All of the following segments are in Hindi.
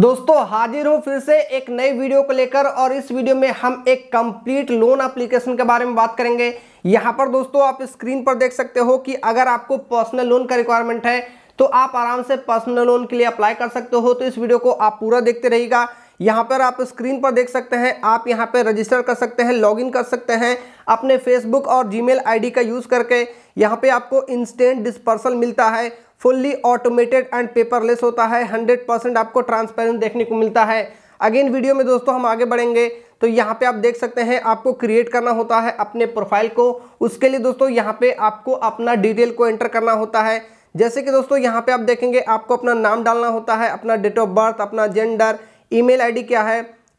दोस्तों हाजिर हूँ फिर से एक नई वीडियो को लेकर और इस वीडियो में हम एक कंप्लीट लोन एप्लीकेशन के बारे में बात करेंगे यहाँ पर दोस्तों आप स्क्रीन पर देख सकते हो कि अगर आपको पर्सनल लोन का रिक्वायरमेंट है तो आप आराम से पर्सनल लोन के लिए अप्लाई कर सकते हो तो इस वीडियो को आप पूरा देखते रहिएगा यहाँ पर आप स्क्रीन पर देख सकते हैं आप यहाँ पर रजिस्टर कर सकते हैं लॉगिन कर सकते हैं अपने फेसबुक और जीमेल आईडी का यूज़ करके यहाँ पे आपको इंस्टेंट डिस्पर्सल मिलता है फुल्ली ऑटोमेटेड एंड पेपरलेस होता है 100 परसेंट आपको ट्रांसपेरेंट देखने को मिलता है अगेन वीडियो में दोस्तों हम आगे बढ़ेंगे तो यहाँ पे आप देख सकते हैं आपको क्रिएट करना होता है अपने प्रोफाइल को उसके लिए दोस्तों यहाँ पे आपको अपना डिटेल को एंटर करना होता है जैसे कि दोस्तों यहाँ पे आप देखेंगे आपको अपना नाम डालना होता है अपना डेट ऑफ बर्थ अपना जेंडर ईमेल आईडी क्या है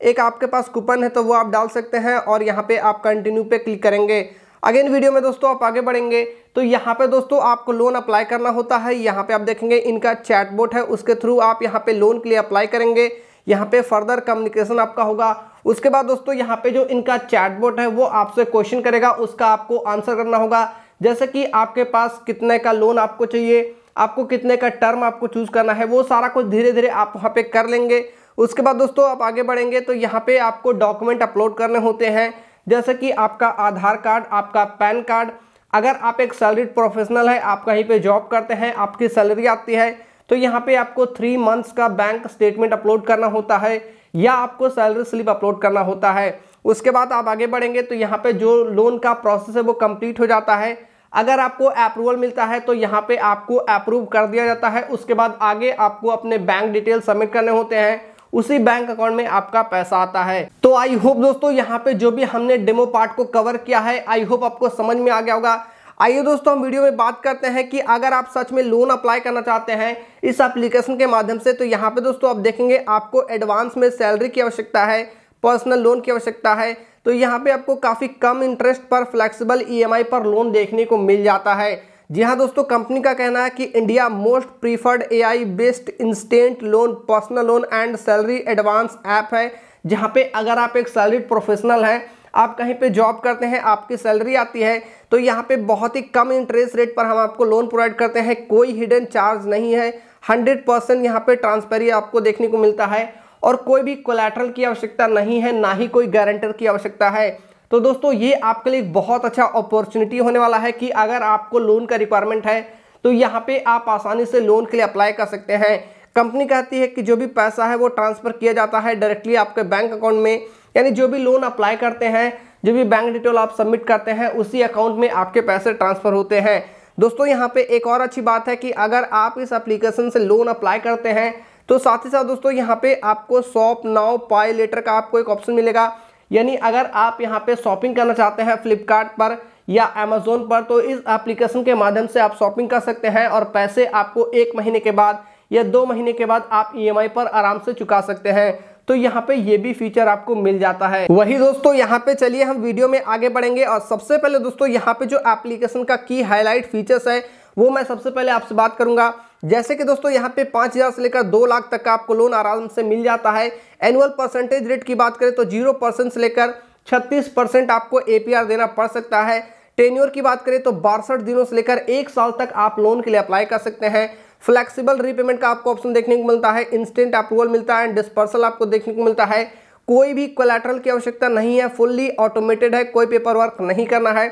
एक आपके पास कूपन है तो वो आप डाल सकते हैं और यहाँ पे आप कंटिन्यू पे क्लिक करेंगे अगेन वीडियो में दोस्तों आप आगे बढ़ेंगे तो यहाँ पे दोस्तों आपको लोन अप्लाई करना होता है यहाँ पे आप देखेंगे इनका चैटबोट है उसके थ्रू आप यहाँ पे लोन के लिए अप्लाई करेंगे यहाँ पे फर्दर कम्युनिकेशन आपका होगा उसके बाद दोस्तों यहाँ पे जो इनका चैटबोट है वो आपसे क्वेश्चन करेगा उसका आपको आंसर करना होगा जैसे कि आपके पास कितने का लोन आपको चाहिए आपको कितने का टर्म आपको चूज़ करना है वो सारा कुछ धीरे धीरे आप वहाँ पे कर लेंगे उसके बाद दोस्तों आप आगे बढ़ेंगे तो यहाँ पे आपको डॉक्यूमेंट अपलोड करने होते हैं जैसे कि आपका आधार कार्ड आपका पैन कार्ड अगर आप एक सैलरीड प्रोफेशनल है आप कहीं पे जॉब करते हैं आपकी सैलरी आती है तो यहाँ पे आपको थ्री मंथ्स का बैंक स्टेटमेंट अपलोड करना होता है या आपको सैलरी स्लिप अपलोड करना होता है उसके बाद आप आगे बढ़ेंगे तो यहाँ पे जो लोन का प्रोसेस है वो कंप्लीट हो जाता है अगर आपको अप्रूवल मिलता है तो यहाँ पे आपको अप्रूव कर दिया जाता है उसके बाद आगे आपको अपने बैंक डिटेल सबमिट करने होते हैं उसी बैंक अकाउंट में आपका पैसा आता है तो आई होप दोस्तों यहाँ पे जो भी हमने डेमो पार्ट को कवर किया है आई होप आपको समझ में आ गया होगा आइए दोस्तों हम वीडियो में बात करते हैं कि अगर आप सच में लोन अप्लाई करना चाहते हैं इस एप्लीकेशन के माध्यम से तो यहाँ पे दोस्तों आप देखेंगे आपको एडवांस में सैलरी की आवश्यकता है पर्सनल लोन की आवश्यकता है तो यहाँ पे आपको काफ़ी कम इंटरेस्ट पर फ्लेक्सिबल ईएमआई e पर लोन देखने को मिल जाता है जी हाँ दोस्तों कंपनी का कहना है कि India most preferred AI based instant loan personal loan and salary advance app है जहाँ पे अगर आप एक सैलरीड प्रोफेशनल हैं आप कहीं पे जॉब करते हैं आपकी सैलरी आती है तो यहाँ पे बहुत ही कम इंटरेस्ट रेट पर हम आपको लोन प्रोवाइड करते हैं कोई हिडन चार्ज नहीं है हंड्रेड परसेंट यहाँ पर ट्रांसफेरी आपको देखने को मिलता है और कोई भी कोलेट्रल की आवश्यकता नहीं है ना ही कोई गारंटर की आवश्यकता है तो दोस्तों ये आपके लिए बहुत अच्छा अपॉर्चुनिटी होने वाला है कि अगर आपको लोन का रिक्वायरमेंट है तो यहाँ पे आप आसानी से लोन के लिए अप्लाई कर सकते हैं कंपनी कहती है कि जो भी पैसा है वो ट्रांसफ़र किया जाता है डायरेक्टली आपके बैंक अकाउंट में यानी जो भी लोन अप्लाई करते हैं जो भी बैंक डिटेल आप सबमिट करते हैं उसी अकाउंट में आपके पैसे ट्रांसफ़र होते हैं दोस्तों यहाँ पे एक और अच्छी बात है कि अगर आप इस एप्लीकेशन से लोन अप्लाई करते हैं तो साथ ही साथ दोस्तों यहाँ पे आपको सॉप नाउ पाई लेटर का आपको एक ऑप्शन मिलेगा यानी अगर आप यहाँ पे शॉपिंग करना चाहते हैं फ्लिपकार्ट पर या अमेजोन पर तो इस एप्लीकेशन के माध्यम से आप शॉपिंग कर सकते हैं और पैसे आपको एक महीने के बाद या दो महीने के बाद आप ई e पर आराम से चुका सकते हैं तो यहाँ पे ये भी फीचर आपको मिल जाता है वही दोस्तों यहाँ पे चलिए हम वीडियो में आगे बढ़ेंगे और सबसे पहले दोस्तों यहाँ पे जो एप्लीकेशन का की हाईलाइट फीचर्स है वो मैं सबसे पहले आपसे बात करूंगा जैसे कि दोस्तों यहाँ पे पाँच हज़ार से लेकर दो लाख तक का आपको लोन आराम से मिल जाता है एनुअल परसेंटेज रेट की बात करें तो जीरो परसेंट से लेकर छत्तीस परसेंट आपको एपीआर देना पड़ सकता है टेन्योर की बात करें तो बासठ दिनों से लेकर एक साल तक आप लोन के लिए अप्लाई कर सकते हैं फ्लेक्सीबल रीपेमेंट का आपको ऑप्शन देखने को मिलता है इंस्टेंट अप्रूवल मिलता है एंड डिस्पर्सल आपको देखने को मिलता है कोई भी कोलेट्रल की आवश्यकता नहीं है फुल्ली ऑटोमेटेड है कोई पेपर वर्क नहीं करना है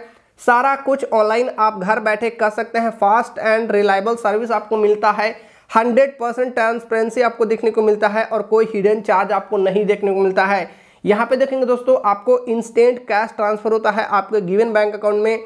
सारा कुछ ऑनलाइन आप घर बैठे कर सकते हैं फास्ट एंड रिलायबल सर्विस आपको मिलता है 100 परसेंट ट्रांसपेरेंसी आपको देखने को मिलता है और कोई हिडन चार्ज आपको नहीं देखने को मिलता है यहाँ पे देखेंगे दोस्तों आपको इंस्टेंट कैश ट्रांसफ़र होता है आपके गिवन बैंक अकाउंट में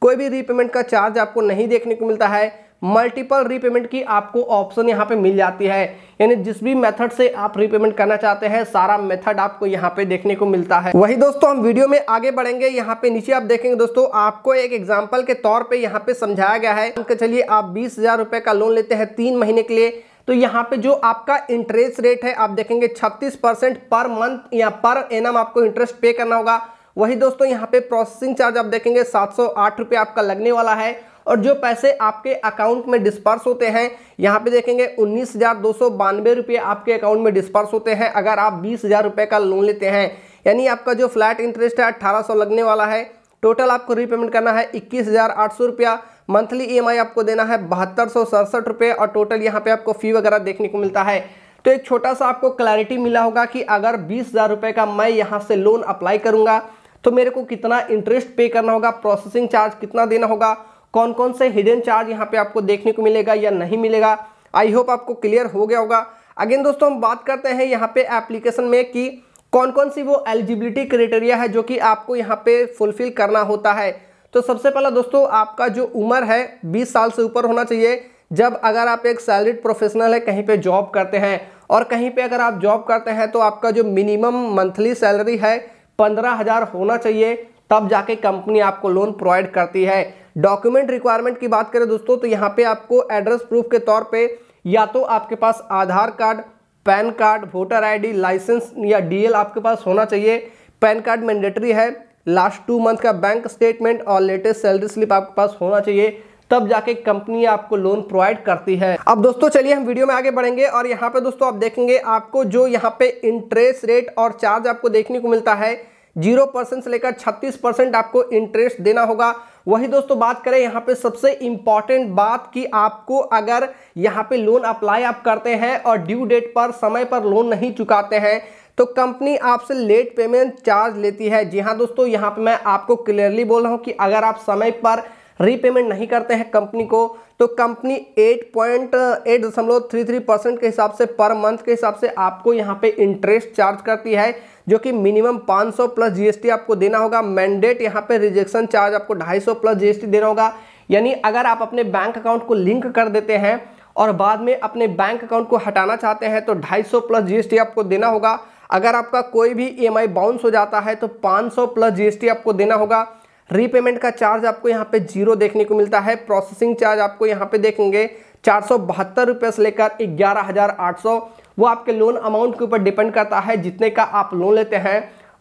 कोई भी रीपेमेंट का चार्ज आपको नहीं देखने को मिलता है मल्टीपल रीपेमेंट की आपको ऑप्शन यहाँ पे मिल जाती है यानी जिस भी मेथड से आप रीपेमेंट करना चाहते हैं सारा मेथड आपको यहाँ पे देखने को मिलता है वही दोस्तों हम वीडियो में आगे बढ़ेंगे यहाँ पे नीचे आप देखेंगे दोस्तों आपको एक एग्जाम्पल के तौर पे यहाँ पे समझाया गया है चलिए आप बीस हजार का लोन लेते हैं तीन महीने के लिए तो यहाँ पे जो आपका इंटरेस्ट रेट है आप देखेंगे छत्तीस परसेंट पर मंथ या पर एनम आपको इंटरेस्ट पे करना होगा वही दोस्तों यहाँ पे प्रोसेसिंग चार्ज आप देखेंगे सात सौ आपका लगने वाला है और जो पैसे आपके अकाउंट में डिस्पर्स होते हैं यहाँ पे देखेंगे उन्नीस हज़ार दो सौ बानवे रुपये आपके अकाउंट में डिस्पर्स होते हैं अगर आप बीस हज़ार रुपये का लोन लेते हैं यानी आपका जो फ्लैट इंटरेस्ट है अट्ठारह सौ लगने वाला है टोटल आपको रीपेमेंट करना है इक्कीस हज़ार आठ सौ रुपया मंथली ई e आपको देना है बहत्तर सौ सड़सठ रुपये और टोटल यहाँ पे आपको फ़ी वगैरह देखने को मिलता है तो एक छोटा सा आपको क्लैरिटी मिला होगा कि अगर बीस हज़ार रुपये का मैं यहाँ से लोन अप्लाई करूँगा तो मेरे को कितना इंटरेस्ट पे करना होगा प्रोसेसिंग चार्ज कितना देना होगा कौन कौन से हिडन चार्ज यहाँ पे आपको देखने को मिलेगा या नहीं मिलेगा आई होप आपको क्लियर हो गया होगा अगेन दोस्तों हम बात करते हैं यहाँ पे एप्लीकेशन में कि कौन कौन सी वो एलिजिबिलिटी क्राइटेरिया है जो कि आपको यहाँ पे फुलफिल करना होता है तो सबसे पहला दोस्तों आपका जो उम्र है बीस साल से ऊपर होना चाहिए जब अगर आप एक सैलरीड प्रोफेशनल है कहीं पर जॉब करते हैं और कहीं पर अगर आप जॉब करते हैं तो आपका जो मिनिमम मंथली सैलरी है पंद्रह हज़ार होना चाहिए तब जाके कंपनी आपको लोन प्रोवाइड करती है डॉक्यूमेंट रिक्वायरमेंट की बात करें दोस्तों तो यहाँ पे आपको एड्रेस प्रूफ के तौर पे या तो आपके पास Aadhaar card PAN card voter ID license या डीएल आपके पास होना चाहिए पैन कार्ड मैंडेटरी है लास्ट टू मंथ का बैंक स्टेटमेंट और लेटेस्ट सैलरी स्लिप आपके पास होना चाहिए तब जाके कंपनी आपको लोन प्रोवाइड करती है अब दोस्तों चलिए हम वीडियो में आगे बढ़ेंगे और यहाँ पे दोस्तों आप देखेंगे आपको जो यहाँ पे इंटरेस्ट रेट और चार्ज आपको देखने को मिलता है जीरो परसेंट से लेकर छत्तीस परसेंट आपको इंटरेस्ट देना होगा वही दोस्तों बात करें यहाँ पे सबसे इंपॉर्टेंट बात कि आपको अगर यहाँ पे लोन अप्लाई आप करते हैं और ड्यू डेट पर समय पर लोन नहीं चुकाते हैं तो कंपनी आपसे लेट पेमेंट चार्ज लेती है जी हाँ दोस्तों यहाँ पे मैं आपको क्लियरली बोल रहा हूँ कि अगर आप समय पर रीपेमेंट नहीं करते हैं कंपनी को तो कंपनी एट पॉइंट एट दशमलव थ्री थ्री परसेंट के हिसाब से पर मंथ के हिसाब से आपको यहाँ पे इंटरेस्ट चार्ज करती है जो कि मिनिमम 500 प्लस जीएसटी आपको देना होगा मैंडेट यहाँ पे रिजेक्शन चार्ज आपको 250 प्लस जीएसटी देना होगा यानी अगर आप अपने बैंक अकाउंट को लिंक कर देते हैं और बाद में अपने बैंक अकाउंट को हटाना चाहते हैं तो ढाई प्लस जी आपको देना होगा अगर आपका कोई भी ई एम बाउंस हो जाता है तो पाँच प्लस जी आपको देना होगा रीपेमेंट का चार्ज आपको यहाँ पे जीरो देखने को मिलता है प्रोसेसिंग चार्ज आपको यहाँ पे देखेंगे चार सौ बहत्तर रुपये से लेकर ग्यारह हज़ार आठ सौ वो आपके लोन अमाउंट के ऊपर डिपेंड करता है जितने का आप लोन लेते हैं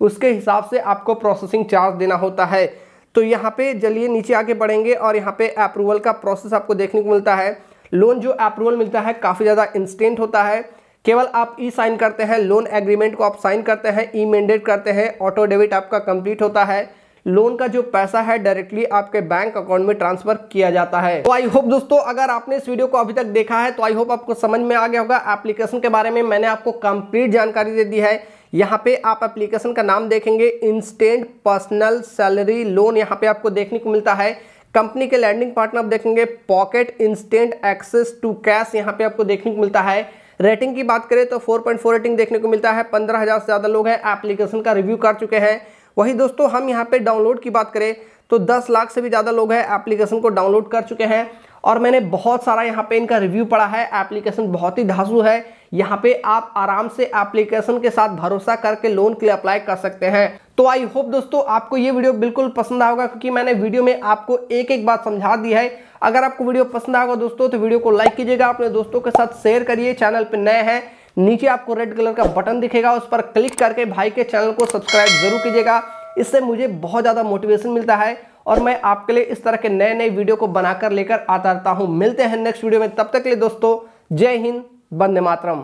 उसके हिसाब से आपको प्रोसेसिंग चार्ज देना होता है तो यहाँ पे चलिए नीचे आगे बढ़ेंगे और यहाँ पे अप्रूवल का प्रोसेस आपको देखने को मिलता है लोन जो अप्रूवल मिलता है काफ़ी ज़्यादा इंस्टेंट होता है केवल आप ई साइन करते हैं लोन एग्रीमेंट को आप साइन करते हैं ई मैंडेट करते हैं ऑटो डेबिट आपका कंप्लीट होता है लोन का जो पैसा है डायरेक्टली आपके बैंक अकाउंट में ट्रांसफर किया जाता है तो आई होप दोस्तों अगर आपने इस वीडियो को अभी तक देखा है तो आई होप आपको समझ में आ गया होगा एप्लीकेशन के बारे में मैंने आपको कंप्लीट जानकारी दे दी है यहाँ पे आप एप्लीकेशन का नाम देखेंगे इंस्टेंट पर्सनल सैलरी लोन यहाँ पे आपको देखने को मिलता है कंपनी के लैंडिंग पार्टनर आप देखेंगे pocket instant access to cash यहाँ पे आपको देखने को मिलता है रेटिंग की बात करें तो 4.4 रेटिंग देखने को मिलता है पंद्रह हज़ार से ज़्यादा लोग हैं एप्लीकेशन का रिव्यू कर चुके हैं वहीं दोस्तों हम यहाँ पे डाउनलोड की बात करें तो 10 लाख से भी ज़्यादा लोग हैं एप्लीकेशन को डाउनलोड कर चुके हैं और मैंने बहुत सारा यहाँ पे इनका रिव्यू पढ़ा है एप्लीकेशन बहुत ही धासू है यहाँ पे आप आराम से एप्लीकेशन के साथ भरोसा करके लोन के लिए अप्लाई कर सकते हैं तो आई होप दोस्तों आपको ये वीडियो बिल्कुल पसंद आएगा क्योंकि मैंने वीडियो में आपको एक एक बात समझा दी है अगर आपको वीडियो पसंद आएगा दोस्तों तो वीडियो को लाइक कीजिएगा अपने दोस्तों के साथ शेयर करिए चैनल पर नए हैं नीचे आपको रेड कलर का बटन दिखेगा उस पर क्लिक करके भाई के चैनल को सब्सक्राइब जरूर कीजिएगा इससे मुझे बहुत ज़्यादा मोटिवेशन मिलता है और मैं आपके लिए इस तरह के नए नए वीडियो को बनाकर लेकर आता रहता हूँ मिलते हैं नेक्स्ट वीडियो में तब तक के लिए दोस्तों जय हिंद बंदे मातरम